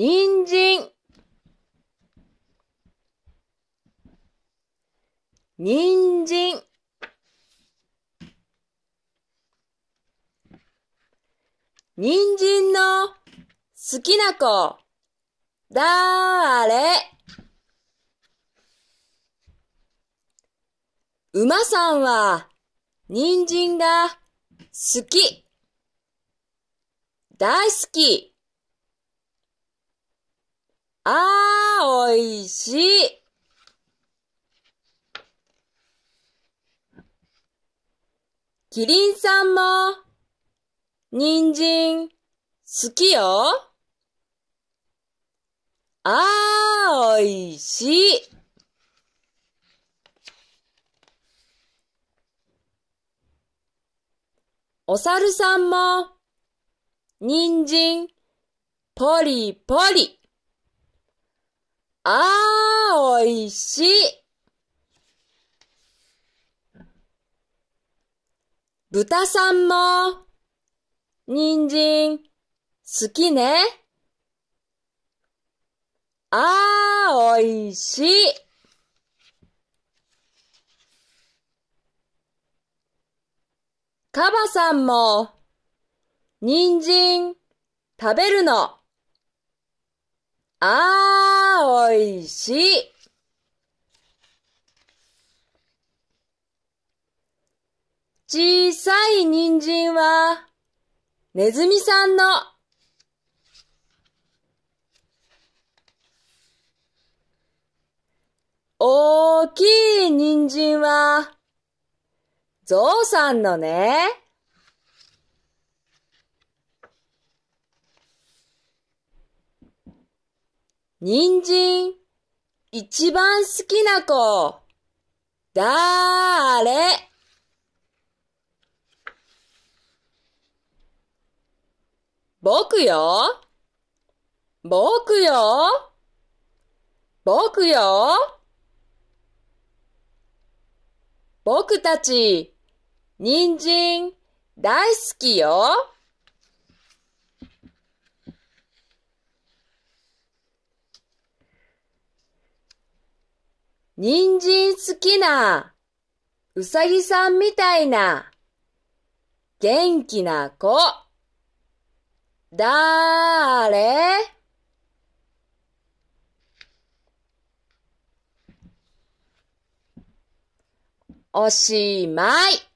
人参人参人参の好きな子だーれ馬さんは人参が好き大好きあー、おいしい。キリンさんも、人参、好きよ。あー、おいしい。お猿さんも、人参、ポリポリ。あー、おいしい。豚さんも、人参、好きね。あー、おいしい。カバさんも、人参、食べるの。あー、が美味しい。小さい人参は、ネズミさんの。大きい人参は、ゾウさんのね。人参、一番好きな子、だーれ。僕よ。僕よ。僕よ。僕たち、人参、大好きよ。人参好きな、うさぎさんみたいな、元気な子。だーれおしまい。